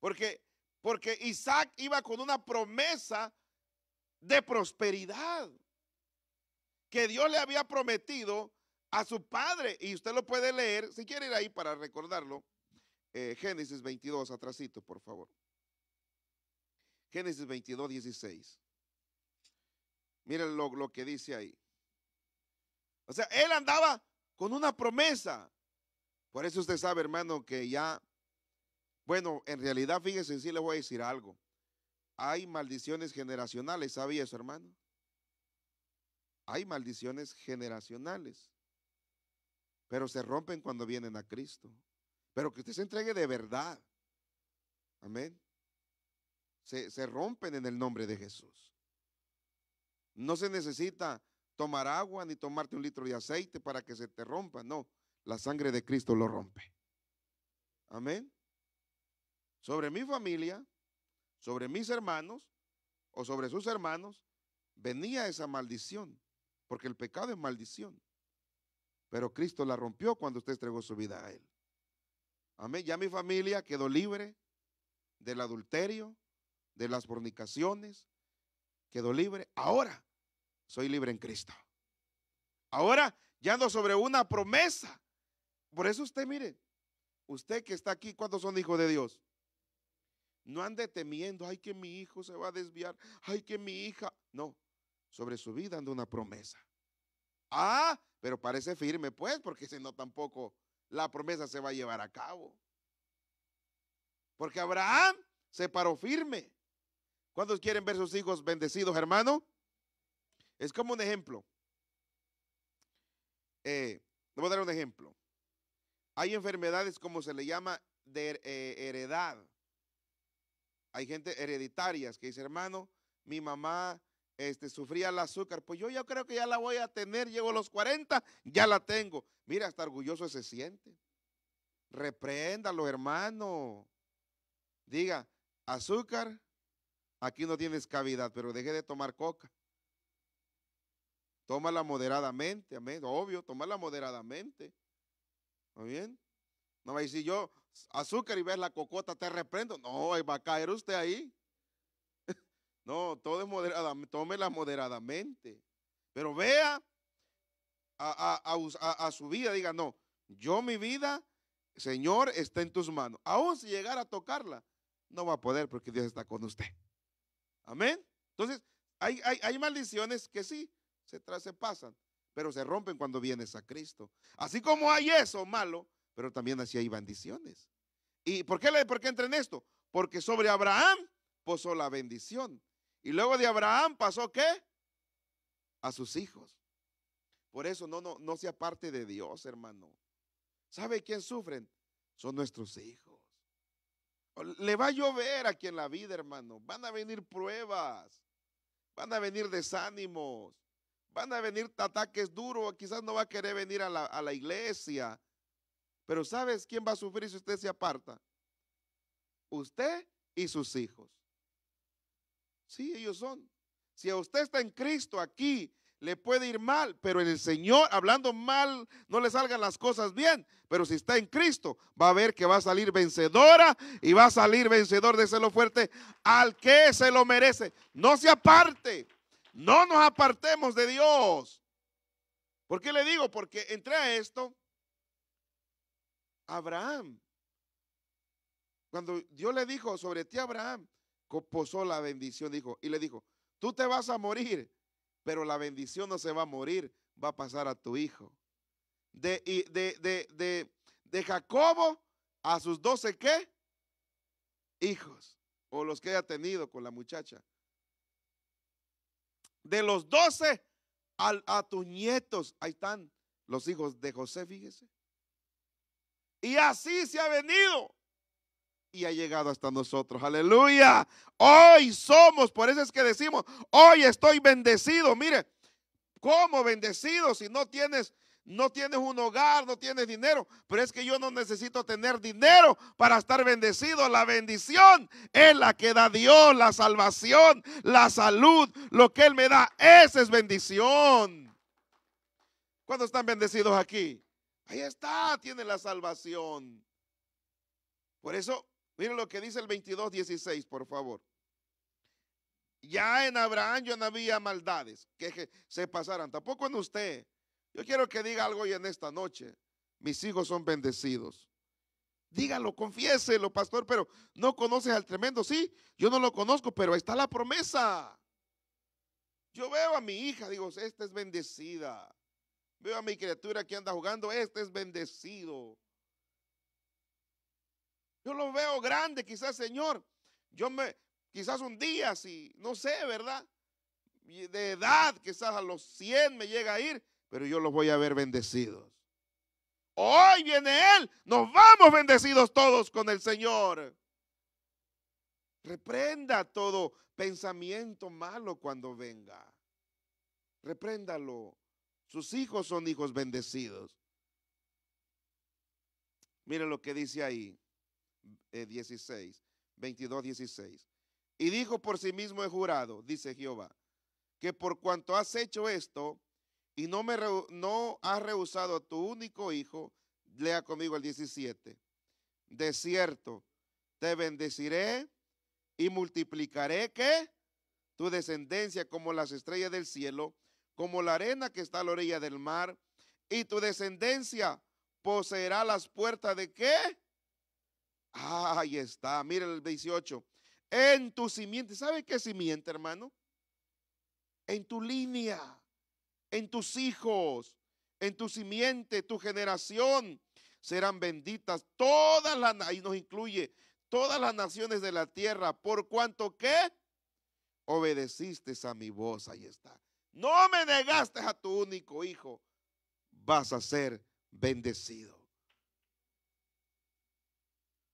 A: Porque porque Isaac iba con una promesa de prosperidad que Dios le había prometido a su padre. Y usted lo puede leer, si quiere ir ahí para recordarlo. Eh, Génesis 22, atrasito, por favor. Génesis 22, 16. Miren lo, lo que dice ahí. O sea, él andaba con una promesa. Por eso usted sabe, hermano, que ya bueno, en realidad, fíjense, sí les voy a decir algo. Hay maldiciones generacionales, ¿sabía eso, hermano? Hay maldiciones generacionales, pero se rompen cuando vienen a Cristo. Pero que usted se entregue de verdad. Amén. Se, se rompen en el nombre de Jesús. No se necesita tomar agua ni tomarte un litro de aceite para que se te rompa. No, la sangre de Cristo lo rompe. Amén sobre mi familia, sobre mis hermanos o sobre sus hermanos, venía esa maldición, porque el pecado es maldición. Pero Cristo la rompió cuando usted entregó su vida a Él. Amén. Ya mi familia quedó libre del adulterio, de las fornicaciones, quedó libre. Ahora soy libre en Cristo. Ahora ya ando sobre una promesa. Por eso usted, mire, usted que está aquí, ¿cuántos son hijos de Dios? No ande temiendo, ay que mi hijo se va a desviar, ay que mi hija. No, sobre su vida anda una promesa. Ah, pero parece firme pues, porque si no tampoco la promesa se va a llevar a cabo. Porque Abraham se paró firme. ¿Cuántos quieren ver sus hijos bendecidos, hermano? Es como un ejemplo. Eh, voy a dar un ejemplo. Hay enfermedades como se le llama de eh, heredad. Hay gente hereditarias que dice, hermano, mi mamá este, sufría el azúcar, pues yo ya creo que ya la voy a tener, llego a los 40, ya la tengo. Mira, hasta orgulloso se siente. Repréndalo, hermano. Diga, azúcar, aquí no tienes cavidad, pero deje de tomar coca. Tómala moderadamente, amén. Obvio, tómala moderadamente. ¿Está bien? No me a yo, azúcar y ves la cocota, te reprendo. No, va a caer usted ahí. No, todo es moderadamente, tómela moderadamente. Pero vea a, a, su vida, diga, no, yo mi vida, Señor, está en tus manos. Aún si llegara a tocarla, no va a poder porque Dios está con usted. Amén. Entonces, hay, hay, maldiciones que sí, se, se pasan, pero se rompen cuando vienes a Cristo. Así como hay eso malo, pero también así hay bendiciones. ¿Y por qué, por qué entra en esto? Porque sobre Abraham posó la bendición. Y luego de Abraham pasó qué? A sus hijos. Por eso no, no, no sea parte de Dios, hermano. ¿Sabe quién sufren? Son nuestros hijos. Le va a llover aquí en la vida, hermano. Van a venir pruebas. Van a venir desánimos. Van a venir ataques duros. Quizás no va a querer venir a la, a la iglesia. Pero ¿sabes quién va a sufrir si usted se aparta? Usted y sus hijos. Sí, ellos son. Si a usted está en Cristo aquí, le puede ir mal, pero en el Señor, hablando mal, no le salgan las cosas bien. Pero si está en Cristo, va a ver que va a salir vencedora y va a salir vencedor de celo fuerte al que se lo merece. No se aparte, no nos apartemos de Dios. ¿Por qué le digo? Porque entre a esto Abraham. Cuando Dios le dijo, sobre ti Abraham, posó la bendición, dijo, y le dijo, tú te vas a morir, pero la bendición no se va a morir, va a pasar a tu hijo. De, de, de, de, de Jacobo a sus doce, ¿qué? Hijos, o los que haya tenido con la muchacha. De los doce a tus nietos, ahí están los hijos de José, fíjese. Y así se ha venido y ha llegado hasta nosotros. Aleluya. Hoy somos, por eso es que decimos, hoy estoy bendecido. Mire, ¿cómo bendecido si no tienes no tienes un hogar, no tienes dinero, pero es que yo no necesito tener dinero para estar bendecido. La bendición es la que da Dios, la salvación, la salud, lo que Él me da, esa es bendición. ¿Cuándo están bendecidos aquí? Ahí está, tiene la salvación. Por eso, miren lo que dice el 22, 16, por favor. Ya en Abraham yo no había maldades que se pasaran, tampoco en usted. Yo quiero que diga algo hoy en esta noche. Mis hijos son bendecidos. Dígalo, confiéselo, pastor, pero no conoces al tremendo. Sí, yo no lo conozco, pero ahí está la promesa. Yo veo a mi hija, digo, esta es bendecida. Veo a mi criatura que anda jugando. Este es bendecido. Yo lo veo grande, quizás, Señor. Yo me, quizás un día, si, no sé, ¿verdad? De edad, quizás a los 100 me llega a ir, pero yo los voy a ver bendecidos. Hoy viene Él, nos vamos bendecidos todos con el Señor. Reprenda todo pensamiento malo cuando venga. Repréndalo. Sus hijos son hijos bendecidos. Miren lo que dice ahí, 16, 22, 16. Y dijo por sí mismo he jurado, dice Jehová, que por cuanto has hecho esto y no, me, no has rehusado a tu único hijo, lea conmigo el 17. De cierto, te bendeciré y multiplicaré que tu descendencia como las estrellas del cielo como la arena que está a la orilla del mar, y tu descendencia poseerá las puertas de qué? Ah, ahí está, mira el 18. En tu simiente, ¿sabe qué simiente, hermano? En tu línea, en tus hijos, en tu simiente, tu generación serán benditas todas las, Ahí nos incluye todas las naciones de la tierra, por cuanto que obedeciste a mi voz, ahí está no me negaste a tu único hijo, vas a ser bendecido.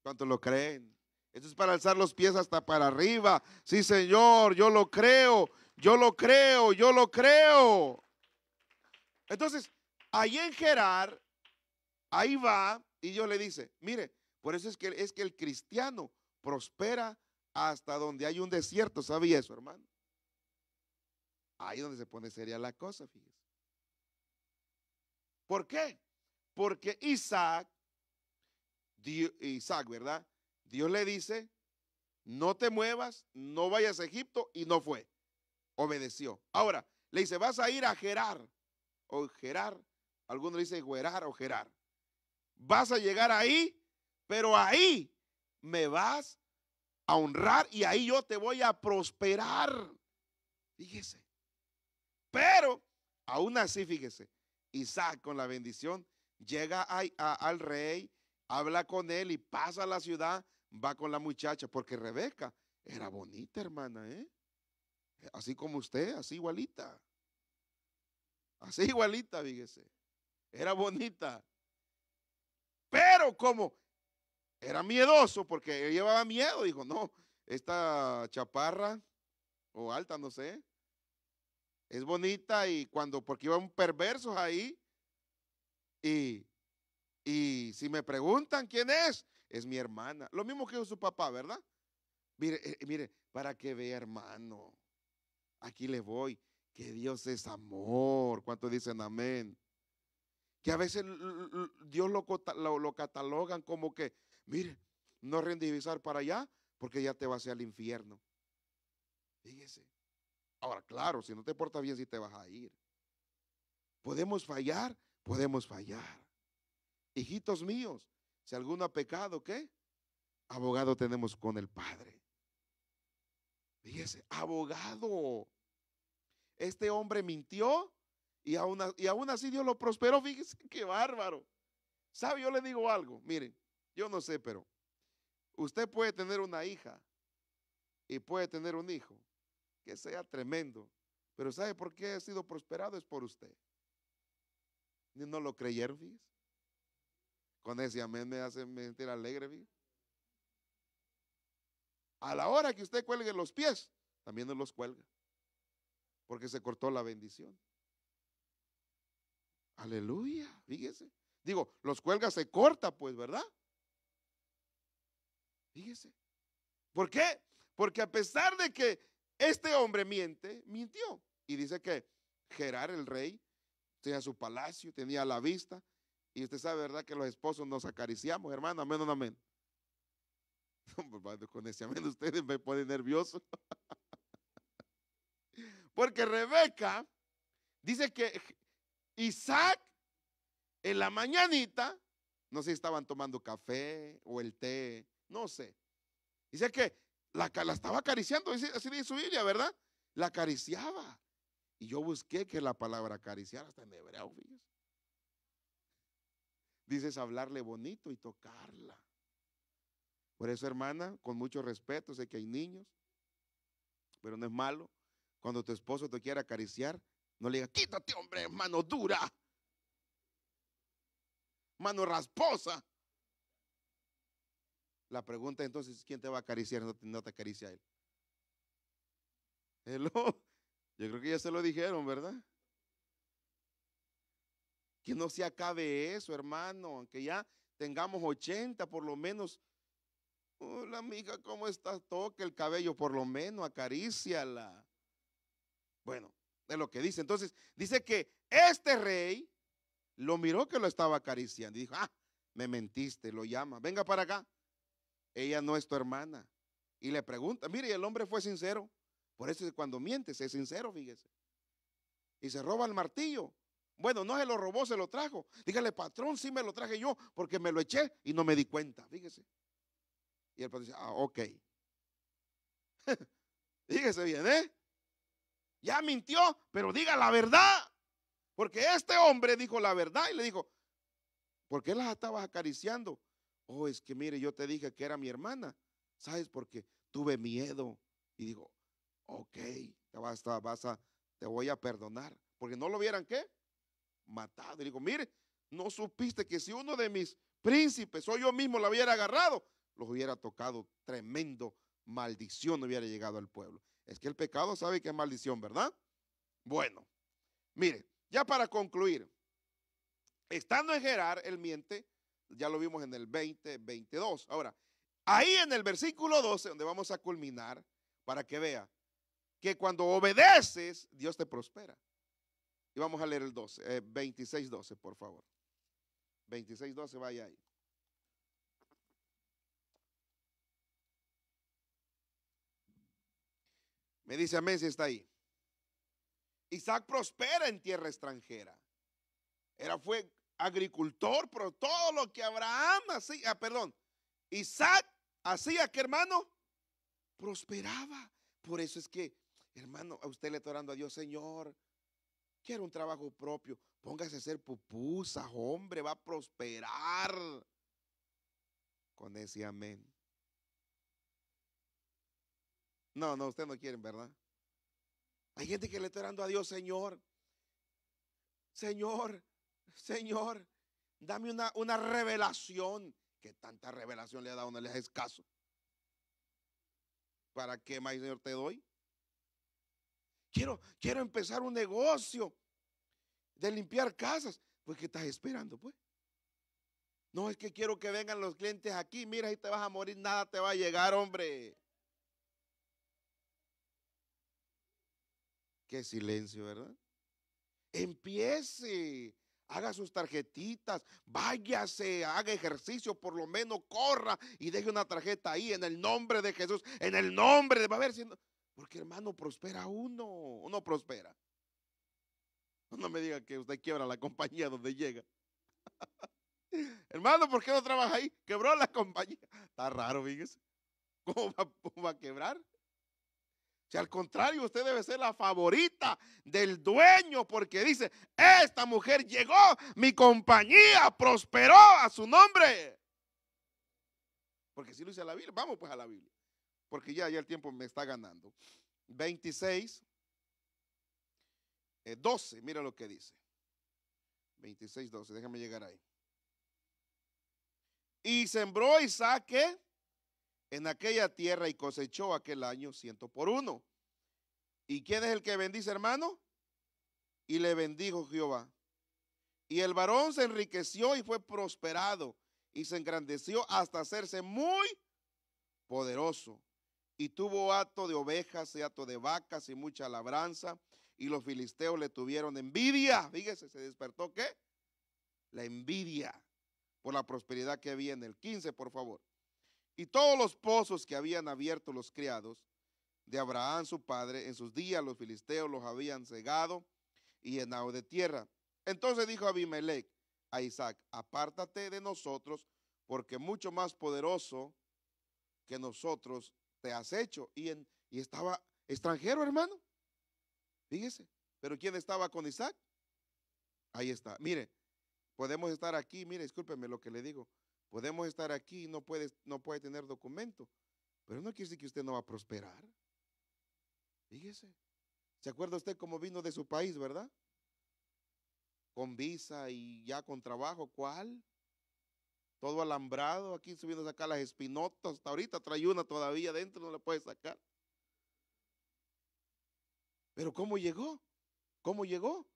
A: ¿Cuántos lo creen? Esto es para alzar los pies hasta para arriba. Sí, Señor, yo lo creo, yo lo creo, yo lo creo. Entonces, ahí en Gerar, ahí va y Dios le dice, mire, por eso es que, es que el cristiano prospera hasta donde hay un desierto. ¿Sabía eso, hermano? Ahí es donde se pone seria la cosa, fíjese. ¿Por qué? Porque Isaac, Isaac, ¿verdad? Dios le dice, no te muevas, no vayas a Egipto, y no fue. Obedeció. Ahora, le dice, vas a ir a Gerar, o Gerar, algunos dicen Gerar o Gerar. Vas a llegar ahí, pero ahí me vas a honrar y ahí yo te voy a prosperar. Fíjese. Pero aún así, fíjese, Isaac con la bendición llega al rey, habla con él y pasa a la ciudad, va con la muchacha, porque Rebeca era bonita, hermana, ¿eh? Así como usted, así igualita. Así igualita, fíjese. Era bonita. Pero como era miedoso, porque él llevaba miedo, dijo, no, esta chaparra o alta, no sé, es bonita y cuando, porque iban perversos ahí, y, si me preguntan quién es, es mi hermana. Lo mismo que su papá, ¿verdad? Mire, eh, eh, mire, para que vea, hermano, aquí le voy, que Dios es amor. cuánto dicen amén? Que a veces Dios lo, lo, catalogan como que, mire, no rendivisar para allá, porque ya te vas al infierno. Fíjese. Ahora, claro, si no te portas bien, si te vas a ir. Podemos fallar, podemos fallar. Hijitos míos, si alguno ha pecado, ¿qué? Abogado tenemos con el Padre. Fíjese, abogado. Este hombre mintió y aún, y aún así Dios lo prosperó. Fíjese qué bárbaro. ¿Sabe? Yo le digo algo. Miren, yo no sé, pero usted puede tener una hija y puede tener un hijo que sea tremendo. Pero ¿sabe por qué he sido prosperado? Es por usted. no lo creyeron, fíjese. Con ese amén me hace sentir alegre, fíjese. A la hora que usted cuelgue los pies, también no los cuelga. Porque se cortó la bendición. Aleluya, fíjese. Digo, los cuelga se corta, pues, ¿verdad? Fíjese. ¿Por qué? Porque a pesar de que este hombre miente, mintió. Y dice que Gerar, el rey, tenía su palacio, tenía la vista. Y usted sabe, ¿verdad? Que los esposos nos acariciamos, hermano, amén o amén. Pues, con ese amén ustedes me ponen nervioso. Porque Rebeca dice que Isaac en la mañanita, no sé si estaban tomando café o el té, no sé. Dice que la, estaba acariciando, así, así dice su Biblia, ¿verdad? La acariciaba. Y yo busqué que la palabra acariciar hasta en hebreo, Dices hablarle bonito y tocarla. Por eso, hermana, con mucho respeto, sé que hay niños, pero no es malo. Cuando tu esposo te quiera acariciar, no le digas, quítate, hombre, mano dura, mano rasposa. La pregunta entonces, ¿quién te va a acariciar? No te, no acaricia a él. Yo creo que ya se lo dijeron, ¿verdad? Que no se acabe eso, hermano, aunque ya tengamos 80 por lo menos. Hola, amiga, ¿cómo estás? Toca el cabello, por lo menos, acaríciala. Bueno, de lo que dice. Entonces, dice que este rey lo miró que lo estaba acariciando y dijo, ah, me mentiste, lo llama, venga para acá ella no es tu hermana. Y le pregunta, mire, el hombre fue sincero. Por eso cuando mientes es sincero, fíjese. Y se roba el martillo. Bueno, no se lo robó, se lo trajo. Dígale, patrón, sí me lo traje yo porque me lo eché y no me di cuenta, fíjese. Y el patrón dice, ah, ok. Fíjese bien, ¿eh? Ya mintió, pero diga la verdad. Porque este hombre dijo la verdad y le dijo, ¿por qué las estabas acariciando? oh, es que mire, yo te dije que era mi hermana, ¿sabes? Porque tuve miedo y digo, ok, te basta vas a, te voy a perdonar, porque no lo hubieran, ¿qué? Matado. Y digo, mire, no supiste que si uno de mis príncipes o yo mismo lo hubiera agarrado, los hubiera tocado tremendo maldición, no hubiera llegado al pueblo. Es que el pecado sabe que es maldición, ¿verdad? Bueno, mire, ya para concluir, estando en Gerar, él miente, ya lo vimos en el 20, 22. Ahora, ahí en el versículo 12, donde vamos a culminar, para que vea que cuando obedeces, Dios te prospera. Y vamos a leer el 12, 26, 12, por favor. 26, 12, vaya ahí. Me dice a si está ahí. Isaac prospera en tierra extranjera. Era, fue, agricultor, pero todo lo que Abraham hacía, ah, perdón, Isaac hacía que hermano prosperaba. Por eso es que, hermano, a usted le está orando a Dios, Señor, quiero un trabajo propio. Póngase a ser pupusa, hombre, va a prosperar. Con ese amén. No, no, usted no quiere, ¿verdad? Hay gente que le está orando a Dios, Señor. Señor, Señor, dame una, revelación, que tanta revelación le ha dado, no le es escaso. ¿Para qué más, Señor, te doy? Quiero, quiero empezar un negocio de limpiar casas. Pues, ¿qué estás esperando, pues? No es que quiero que vengan los clientes aquí. Mira, y te vas a morir, nada te va a llegar, hombre. Qué silencio, ¿verdad? Empiece haga sus tarjetitas, váyase, haga ejercicio, por lo menos corra y deje una tarjeta ahí en el nombre de Jesús, en el nombre de... Va a ver si no, porque hermano, prospera uno, uno prospera. No me diga que usted quiebra la compañía donde llega. hermano, ¿por qué no trabaja ahí? Quebró la compañía. Está raro, fíjese. va, ¿Cómo va a quebrar? Si al contrario, usted debe ser la favorita del dueño porque dice, esta mujer llegó, mi compañía prosperó a su nombre. Porque si lo dice la Biblia, vamos pues a la Biblia. Porque ya, ya el tiempo me está ganando. 26, 12, eh, mira lo que dice. 26, 12, déjame llegar ahí. Y sembró Isaac, saque en aquella tierra y cosechó aquel año ciento por uno. ¿Y quién es el que bendice, hermano? Y le bendijo Jehová. Y el varón se enriqueció y fue prosperado y se engrandeció hasta hacerse muy poderoso. Y tuvo hato de ovejas y hato de vacas y mucha labranza. Y los filisteos le tuvieron envidia. Fíjese, se despertó qué? La envidia por la prosperidad que había en el 15, por favor. Y todos los pozos que habían abierto los criados de Abraham su padre, en sus días los filisteos los habían cegado y llenado de tierra. Entonces dijo Abimelech a Isaac, apártate de nosotros, porque mucho más poderoso que nosotros te has hecho. Y, en, y estaba extranjero, hermano. Fíjese, pero ¿quién estaba con Isaac? Ahí está. Mire, podemos estar aquí, mire, discúlpeme lo que le digo. Podemos estar aquí y no puede, no puede tener documento, pero no quiere decir que usted no va a prosperar. Fíjese. ¿Se acuerda usted cómo vino de su país, verdad? Con visa y ya con trabajo, ¿cuál? Todo alambrado, aquí subiendo a sacar las espinotas, hasta ahorita trae una todavía dentro, no la puede sacar. Pero ¿cómo llegó? ¿Cómo llegó?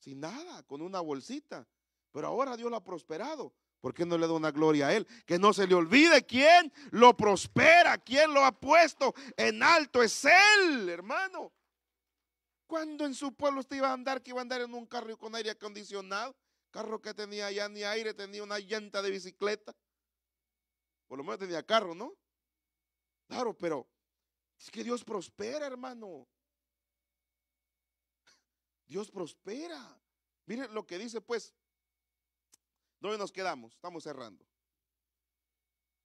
A: Sin nada, con una bolsita. Pero ahora Dios lo ha prosperado. ¿Por qué no le da una gloria a Él? Que no se le olvide quién lo prospera, quién lo ha puesto en alto. Es Él, hermano. ¿Cuándo en su pueblo usted iba a andar que iba a andar en un carro con aire acondicionado? Carro que tenía ya ni aire, tenía una llanta de bicicleta. Por lo menos tenía carro, ¿no? Claro, pero es que Dios prospera, hermano. Dios prospera. Miren lo que dice pues ¿Dónde nos quedamos? Estamos cerrando.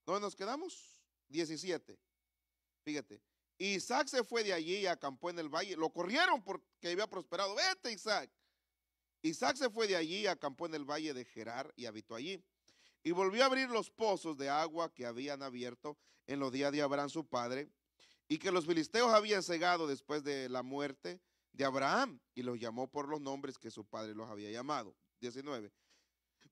A: ¿Dónde nos quedamos? 17. Fíjate. Isaac se fue de allí y acampó en el valle. Lo corrieron porque había prosperado. Vete, Isaac. Isaac se fue de allí y acampó en el valle de Gerar y habitó allí. Y volvió a abrir los pozos de agua que habían abierto en los días de Abraham su padre y que los filisteos habían cegado después de la muerte de Abraham y los llamó por los nombres que su padre los había llamado. 19.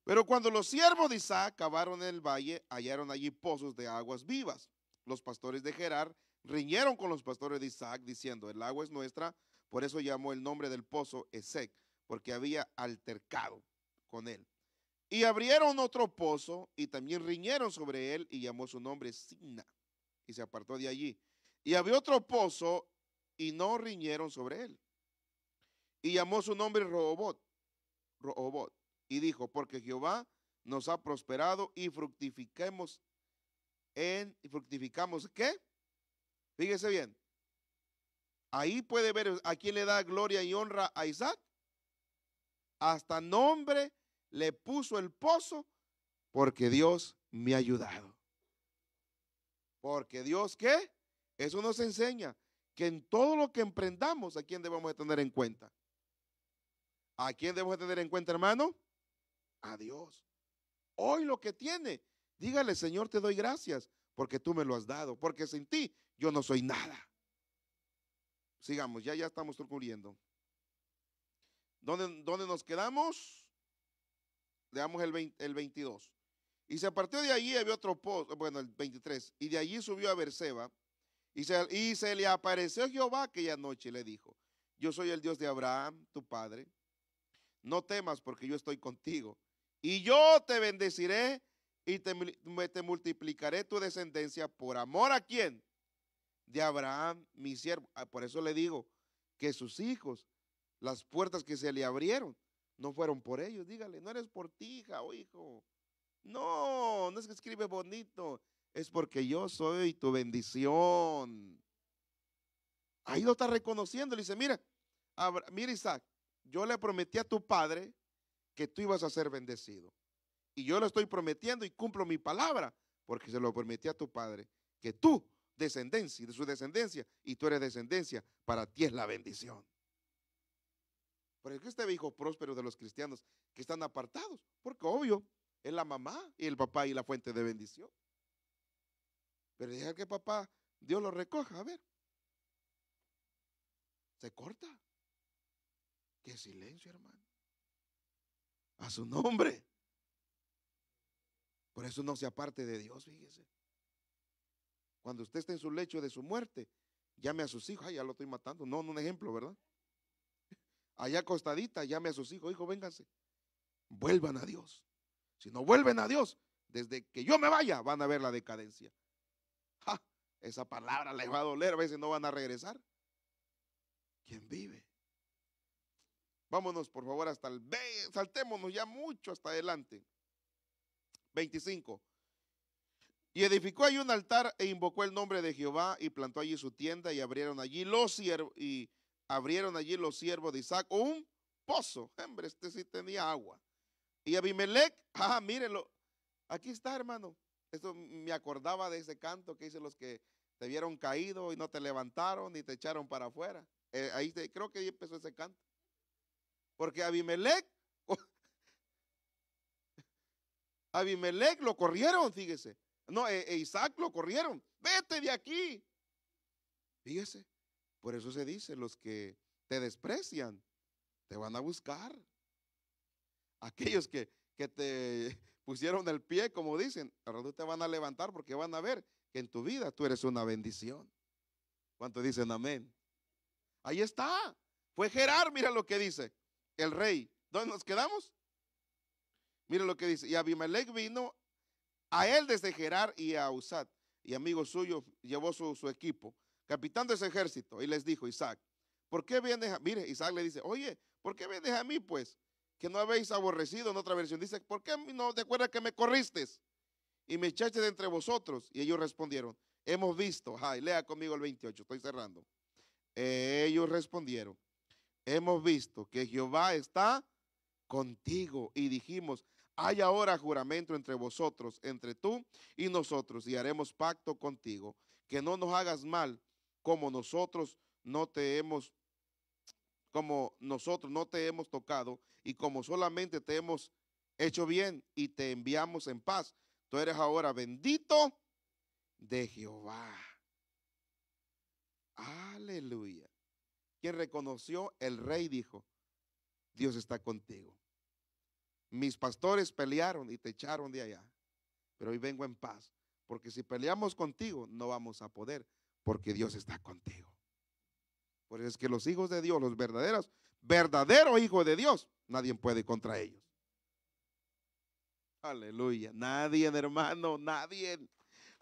A: Pero cuando los siervos de Isaac cavaron el valle, hallaron allí pozos de aguas vivas. Los pastores de Gerar riñeron con los pastores de Isaac, diciendo, el agua es nuestra, por eso llamó el nombre del pozo Esec, porque había altercado con él. Y abrieron otro pozo y también riñeron sobre él y llamó su nombre Sina. y se apartó de allí. Y abrió otro pozo y no riñeron sobre él. Y llamó su nombre Robot. Robot y dijo, porque Jehová nos ha prosperado y fructifiquemos en, y fructificamos, ¿qué? Fíjese bien, ahí puede ver a quién le da gloria y honra a Isaac. Hasta nombre le puso el pozo porque Dios me ha ayudado. Porque Dios, ¿qué? Eso nos enseña que en todo lo que emprendamos, ¿a quién debemos de tener en cuenta? ¿A quién debemos tener en cuenta, hermano? a Dios. Hoy lo que tiene, dígale, Señor, te doy gracias porque tú me lo has dado, porque sin ti yo no soy nada. Sigamos, ya, ya estamos concluyendo. ¿Dónde, ¿Dónde, nos quedamos? Leamos el, el 22. Y se partió de allí, había otro pozo, bueno, el 23, y de allí subió a Berseba, y se, y se le apareció Jehová aquella noche y le dijo, yo soy el Dios de Abraham, tu padre, no temas porque yo estoy contigo y yo te bendeciré y te, multiplicaré tu descendencia por amor a quién? De Abraham, mi siervo. Ah, por eso le digo que sus hijos, las puertas que se le abrieron, no fueron por ellos. Dígale, no eres por ti, hija o hijo. No, no es que escribe bonito. Es porque yo soy tu bendición. Ahí lo está reconociendo. Le dice, mira, mira Isaac, yo le prometí a tu padre que tú ibas a ser bendecido. Y yo lo estoy prometiendo y cumplo mi palabra, porque se lo prometí a tu padre, que tú, descendencia, de su descendencia, y tú eres descendencia, para ti es la bendición. Pero que este hijo próspero de los cristianos que están apartados, porque obvio, es la mamá y el papá y la fuente de bendición. Pero deja que papá, Dios lo recoja, a ver. Se corta. Qué silencio, hermano a su nombre. Por eso no se aparte de Dios, fíjese. Cuando usted está en su lecho de su muerte, llame a sus hijos. Ay, ya lo estoy matando. No, no un ejemplo, ¿verdad? Allá acostadita, llame a sus hijos. Hijo, vénganse. Vuelvan a Dios. Si no vuelven a Dios, desde que yo me vaya, van a ver la decadencia. Esa palabra les va a doler. A veces no van a regresar. ¿Quién vive? Vámonos, por favor, hasta el... Saltémonos ya mucho hasta adelante. 25. Y edificó allí un altar e invocó el nombre de Jehová y plantó allí su tienda y abrieron allí los siervos y abrieron allí los siervos de Isaac un pozo. Hombre, este sí tenía agua. Y Abimelech, ah, mírenlo, aquí está, hermano. Esto me acordaba de ese canto que hice los que te vieron caído y no te levantaron ni te echaron para afuera. Eh, ahí te, creo que ahí empezó ese canto. Porque Abimelech, Abimelech lo corrieron, fíjese. No, e, e Isaac lo corrieron. Vete de aquí. Fíjese, por eso se dice, los que te desprecian, te van a buscar. Aquellos que, te pusieron el pie, como dicen, ahora te van a levantar porque van a ver que en tu vida tú eres una bendición. ¿Cuánto dicen amén? Ahí está. Fue Gerard, mira lo que dice el rey. ¿Dónde nos quedamos? Mire lo que dice. Y Abimelech vino a él desde Gerar y a Usat. Y amigo suyo llevó su, equipo, capitán de ese ejército, y les dijo, Isaac, ¿por qué vienes a... Mire, Isaac le dice, oye, ¿por qué vienes a mí, pues? Que no habéis aborrecido, en otra versión. Dice, ¿por qué no te acuerdas que me corriste? Y me echaste de entre vosotros. Y ellos respondieron, hemos visto. Ay, lea conmigo el 28, estoy cerrando. ellos respondieron, hemos visto que Jehová está contigo y dijimos, hay ahora juramento entre vosotros, entre tú y nosotros, y haremos pacto contigo, que no nos hagas mal como nosotros no te hemos como nosotros no te hemos tocado y como solamente te hemos hecho bien y te enviamos en paz. Tú eres ahora bendito de Jehová. Aleluya reconoció, el rey dijo, Dios está contigo. Mis pastores pelearon y te echaron de allá, pero hoy vengo en paz, porque si peleamos contigo no vamos a poder, porque Dios está contigo. Por eso es que los hijos de Dios, los verdaderos, verdadero hijo de Dios, nadie puede contra ellos. Aleluya, nadie hermano, nadie.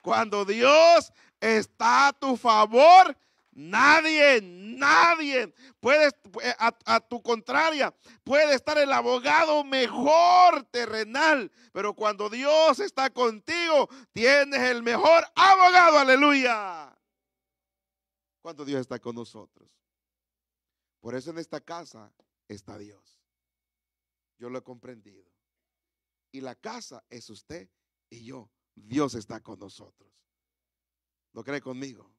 A: Cuando Dios está a tu favor, Nadie, nadie puede, eh, a, tu contraria, puede estar el abogado mejor terrenal. Pero cuando Dios está contigo, tienes el mejor abogado. Aleluya. Cuando Dios está con nosotros. Por eso en esta casa está Dios. Yo lo he comprendido. Y la casa es usted y yo. Dios está con nosotros. ¿Lo cree conmigo?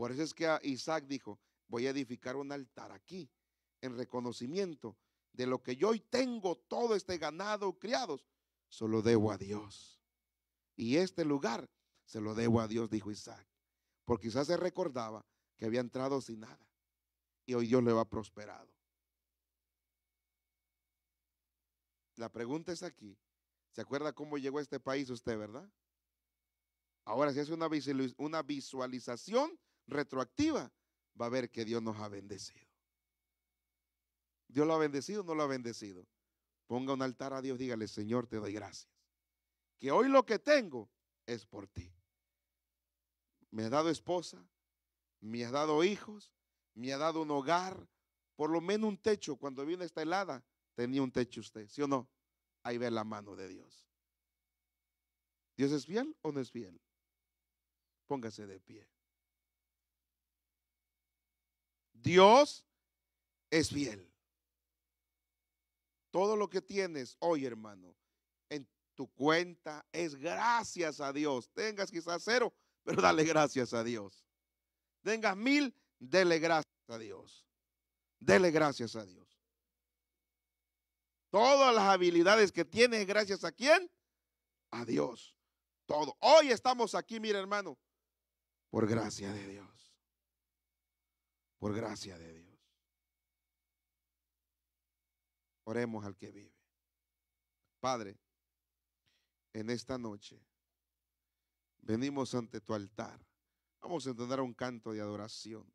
A: Por eso es que ah, Isaac dijo, voy a edificar un altar aquí, en reconocimiento de lo que yo hoy tengo, todo este ganado, criados, solo debo a Dios. Y este lugar se lo debo a Dios, dijo Isaac, porque quizás se recordaba que había entrado sin nada y hoy Dios le va prosperado. La pregunta es aquí, ¿se acuerda cómo llegó a este país usted, verdad? Ahora se hace una visualización retroactiva, va a ver que Dios nos ha bendecido. Dios lo ha bendecido, no lo ha bendecido. Ponga un altar a Dios, dígale, Señor, te doy gracias. Que hoy lo que tengo es por ti. Me ha dado esposa, me ha dado hijos, me ha dado un hogar, por lo menos un techo. Cuando viene esta helada, tenía un techo usted, ¿sí o no? Ahí ve la mano de Dios. ¿Dios es fiel o no es fiel? Póngase de pie. Dios es fiel. Todo lo que tienes hoy, hermano, en tu cuenta es gracias a Dios. Tengas quizás cero, pero dale gracias a Dios. Tengas mil, dele gracias a Dios. Dele gracias a Dios. Todas las habilidades que tienes, gracias a quién? A Dios. Todo. Hoy estamos aquí, mira hermano, por gracia de Dios por gracia de Dios. Oremos al que vive. Padre, en esta noche venimos ante tu altar. Vamos a entonar un canto de adoración.